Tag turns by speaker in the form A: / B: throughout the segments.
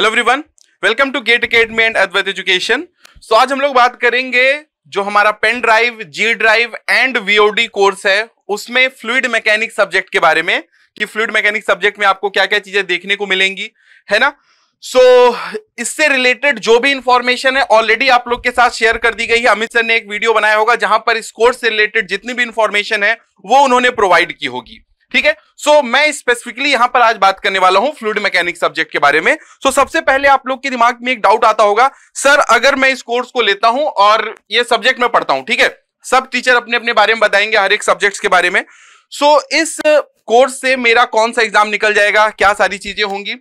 A: hello everyone welcome to GATE Academy and Advait education so आज हम लोग बात करेंगे जो हमारा pen drive G drive and VOD course है उसमें फ्लूड मैकेनिक सब्जेक्ट के बारे में कि फ्लूड मैकेनिक सब्जेक्ट में आपको क्या क्या चीजें देखने को मिलेंगी है ना सो so, इससे रिलेटेड जो भी इंफॉर्मेशन है ऑलरेडी आप लोग के साथ शेयर कर दी गई है अमित सर ने एक वीडियो बनाया होगा जहां पर इस कोर्स से रिलेटेड जितनी भी इंफॉर्मेशन है वो उन्होंने प्रोवाइड की होगी ठीक है सो so, मैं स्पेसिफिकली यहां पर आज बात करने वाला हूं फ्लूड मैकेनिक सब्जेक्ट के बारे में सो so, सबसे पहले आप लोग के दिमाग में एक डाउट आता होगा सर अगर मैं इस कोर्स को लेता हूं और ये सब्जेक्ट में पढ़ता हूं ठीक है सब टीचर अपने अपने बारे में बताएंगे हर एक सब्जेक्ट के बारे में सो so, इस कोर्स से मेरा कौन सा एग्जाम निकल जाएगा क्या सारी चीजें होंगी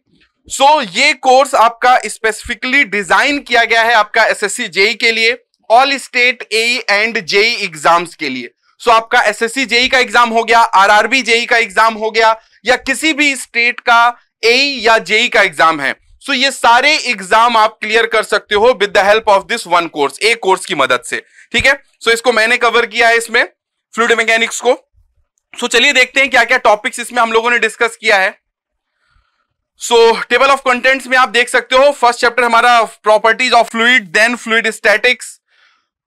A: सो so, ये कोर्स आपका स्पेसिफिकली डिजाइन किया गया है आपका एस जेई e के लिए all state A and JE exams के लिए सो आपका एस जेई e का एग्जाम हो गया आरआरबी जेई e का एग्जाम हो गया या किसी भी स्टेट का ए या जेई e का एग्जाम है सो so, ये सारे एग्जाम आप क्लियर कर सकते हो with the help of this one course एक कोर्स की मदद से ठीक है सो so, इसको मैंने कवर किया है इसमें फ्लूड मैकेनिक्स को सो so, चलिए देखते हैं क्या क्या टॉपिक्स इसमें हम लोगों ने डिस्कस किया है सो टेबल ऑफ कंटेंट्स में आप देख सकते हो फर्स्ट चैप्टर हमारा properties of fluid then fluid statics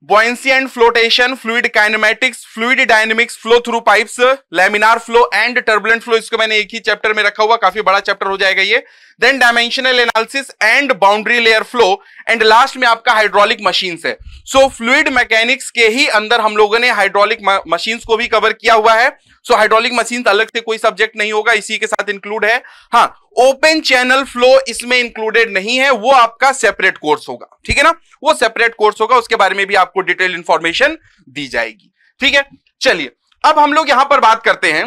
A: buoyancy and flotation fluid kinematics fluid dynamics flow through pipes laminar flow and turbulent flow इसको मैंने एक ही चैप्टर में रखा हुआ काफी बड़ा चैप्टर हो जाएगा ये then dimensional analysis and boundary layer flow and last में आपका हाइड्रोलिक मशीन है सो फ्लूड मैकेनिक्स के ही अंदर हम लोगों ने हाइड्रोलिक मशीन को भी कवर किया हुआ है सो हाइड्रोलिक मशीन अलग से कोई सब्जेक्ट नहीं होगा इसी के साथ इंक्लूड है हाँ ओपन चैनल फ्लो इसमें इंक्लूडेड नहीं है वो आपका सेपरेट कोर्स होगा ठीक है ना वो सेपरेट कोर्स होगा उसके बारे में भी आपको डिटेल इंफॉर्मेशन दी जाएगी ठीक है चलिए अब हम लोग यहां पर बात करते हैं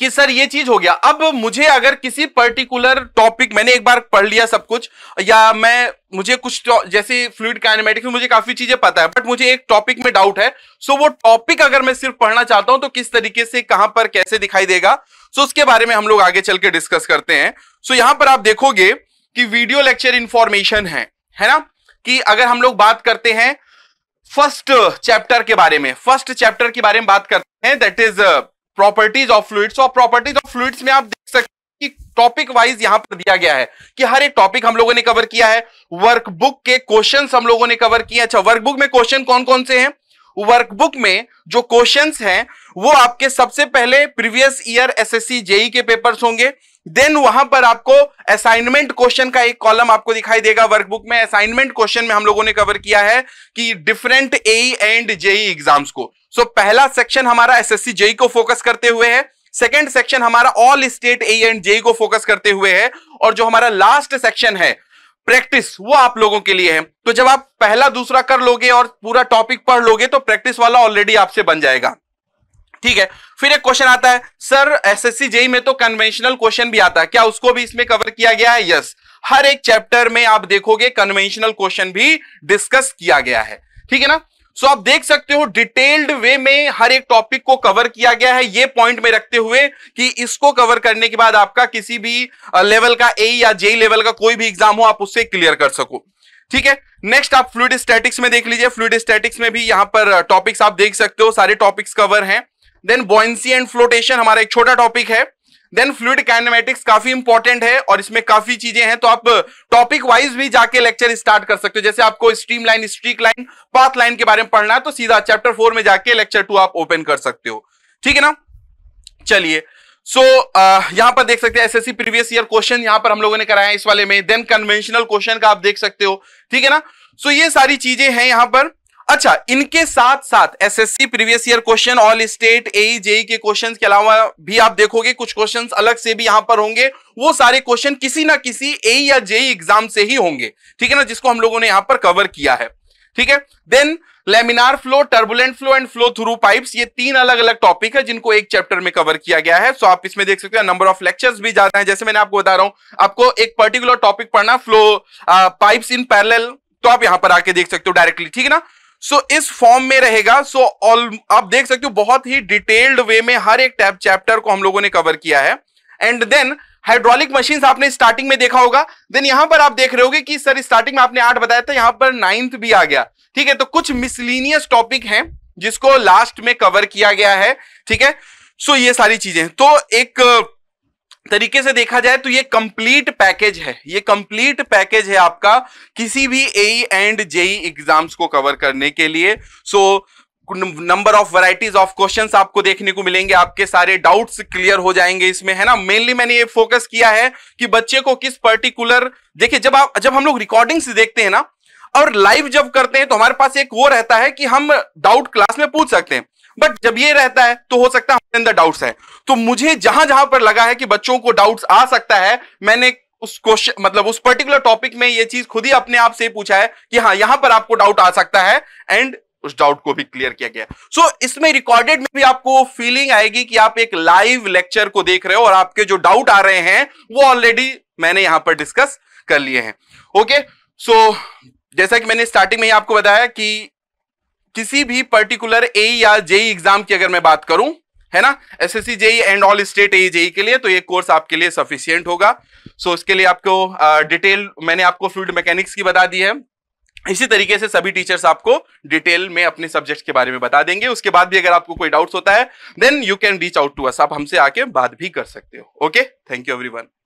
A: कि सर ये चीज हो गया अब मुझे अगर किसी पर्टिकुलर टॉपिक मैंने एक बार पढ़ लिया सब कुछ या मैं मुझे कुछ जैसे फ्लूड काइनेमेटिक्स में मुझे काफी चीजें पता है बट मुझे एक टॉपिक में डाउट है सो वो टॉपिक अगर मैं सिर्फ पढ़ना चाहता हूं तो किस तरीके से कहां पर कैसे दिखाई देगा सो उसके बारे में हम लोग आगे चल के डिस्कस करते हैं सो यहां पर आप देखोगे कि वीडियो लेक्चर इंफॉर्मेशन है है ना कि अगर हम लोग बात करते हैं फर्स्ट चैप्टर के बारे में फर्स्ट चैप्टर के बारे में बात करते हैं that is properties of fluids और प्रॉपर्टीज ऑफ फ्लूड्स में आप देख सकते कि टॉपिक वाइज यहां पर दिया गया है कि हर एक टॉपिक हम लोगों ने कवर किया है वर्कबुक के क्वेश्चन हम लोगों ने कवर किया अच्छा वर्कबुक में क्वेश्चन कौन कौन से हैं वर्कबुक में जो क्वेश्चंस हैं वो आपके सबसे पहले प्रीवियस ईयर एसएससी जेई के पेपर्स होंगे देन वहां पर आपको असाइनमेंट क्वेश्चन का एक कॉलम आपको दिखाई देगा वर्कबुक में असाइनमेंट क्वेश्चन में हम लोगों ने कवर किया है कि different AE and JE exams को सो so, पहला सेक्शन हमारा एसएससी एस को फोकस करते हुए है सेकेंड सेक्शन हमारा all state A and JE को फोकस करते हुए है और जो हमारा लास्ट सेक्शन है प्रैक्टिस वो आप लोगों के लिए है तो जब आप पहला दूसरा कर लोगे और पूरा टॉपिक पढ़ लोगे तो प्रैक्टिस वाला ऑलरेडी आपसे बन जाएगा ठीक है फिर एक क्वेश्चन आता है सर एसएससी जेई में तो कन्वेंशनल क्वेश्चन भी आता है क्या उसको भी इसमें कवर किया गया है यस हर एक चैप्टर में आप देखोगे कन्वेंशनल क्वेश्चन भी डिस्कस किया गया है ठीक है ना सो आप देख सकते हो डिटेल्ड वे में हर एक टॉपिक को कवर किया गया है ये पॉइंट में रखते हुए कि इसको कवर करने के बाद आपका किसी भी लेवल का ए या जे लेवल का कोई भी एग्जाम हो आप उससे क्लियर कर सको ठीक है नेक्स्ट आप फ्लूड स्टैटिक्स में देख लीजिए फ्लूड स्टैटिक्स में भी यहां पर टॉपिक्स आप देख सकते हो सारे टॉपिक्स कवर हैं देन बॉइंसी एंड फ्लोटेशन हमारा एक छोटा टॉपिक है देन फ्लूड काइनेमेटिक्स काफी इंपॉर्टेंट है और इसमें काफी चीजें हैं तो आप टॉपिक uh, वाइज भी जाके लेक्चर स्टार्ट कर सकते हो जैसे आपको stream line streak line path line के बारे में पढ़ना है तो सीधा चैप्टर फोर में जाके लेक्चर टू आप ओपन कर सकते हो ठीक है ना चलिए सो so, uh, यहां पर देख सकते हैं एसएससी प्रीवियस ईयर क्वेश्चन यहां पर हम लोगों ने कराया इस वाले में देन कन्वेंशनल क्वेश्चन का आप देख सकते हो ठीक है ना सो so, ये सारी चीजें हैं यहां पर अच्छा इनके साथ साथ SSC previous year question all state A JE के क्वेश्चन के अलावा भी आप देखोगे कुछ क्वेश्चन अलग से भी यहां पर होंगे वो सारे क्वेश्चन किसी ना किसी ए e या जेई एग्जाम e से ही होंगे ठीक है ना जिसको हम लोगों ने यहां पर कवर किया है ठीक है then laminar flow turbulent flow and flow through pipes ये तीन अलग अलग टॉपिक है जिनको एक चैप्टर में कवर किया गया है सो आप इसमें देख सकते हैं नंबर ऑफ लेक्चर्स भी ज्यादा है जैसे मैंने आपको बता रहा हूं आपको एक पर्टिकुलर टॉपिक पढ़ना फ्लो पाइप्स इन पैरेलल तो आप यहां पर आके देख सकते हो डायरेक्टली ठीक है ना सो so, इस फॉर्म में रहेगा सो so, ऑल आप देख सकते हो बहुत ही डिटेल्ड वे में हर एक टैप चैप्टर को हम लोगों ने कवर किया है एंड देन हाइड्रोलिक मशीन आपने स्टार्टिंग में देखा होगा देन यहां पर आप देख रहे होगे कि सर स्टार्टिंग में आपने आठ बताया था यहां पर नाइन्थ भी आ गया ठीक है तो कुछ मिसलीनियस टॉपिक हैं जिसको लास्ट में कवर किया गया है ठीक है सो so, ये सारी चीजें तो एक तरीके से देखा जाए तो ये कंप्लीट पैकेज है ये कंप्लीट पैकेज है आपका किसी भी ए एंड जेई एग्जाम्स को कवर करने के लिए so number of varieties of questions आपको देखने को मिलेंगे आपके सारे डाउट्स क्लियर हो जाएंगे इसमें है ना मेनली मैंने ये फोकस किया है कि बच्चे को किस पर्टिकुलर देखिए जब आप जब हम लोग रिकॉर्डिंग्स देखते हैं ना और लाइव जब करते हैं तो हमारे पास एक वो रहता है कि हम डाउट क्लास में पूछ सकते हैं बट जब ये रहता है तो हो सकता है अंदर डाउट्स है तो मुझे जहां जहां पर लगा है कि बच्चों को डाउट्स आ सकता है मैंने उस क्वेश्चन मतलब उस पर्टिकुलर टॉपिक में ये चीज खुद ही अपने आप से पूछा है कि हाँ यहां पर आपको डाउट आ सकता है एंड उस डाउट को भी क्लियर किया गया सो so, इसमें रिकॉर्डेड में भी आपको फीलिंग आएगी कि आप एक लाइव लेक्चर को देख रहे हो और आपके जो डाउट आ रहे हैं वो ऑलरेडी मैंने यहां पर डिस्कस कर लिए हैं ओके सो जैसा कि मैंने स्टार्टिंग में ही आपको बताया कि किसी भी पर्टिकुलर ए या जेई एग्जाम की अगर मैं बात करूं है ना S S C JE and all state A JE के लिए तो ये कोर्स आपके लिए सफिशियंट होगा सो इसके लिए आपको डिटेल uh, मैंने आपको फ्लूड मैकेनिक्स की बता दी है इसी तरीके से सभी टीचर्स आपको डिटेल में अपने सब्जेक्ट के बारे में बता देंगे उसके बाद भी अगर आपको कोई डाउट्स होता है then you can reach out to us आप हमसे आके बात भी कर सकते हो ओके थैंक यू एवरीवन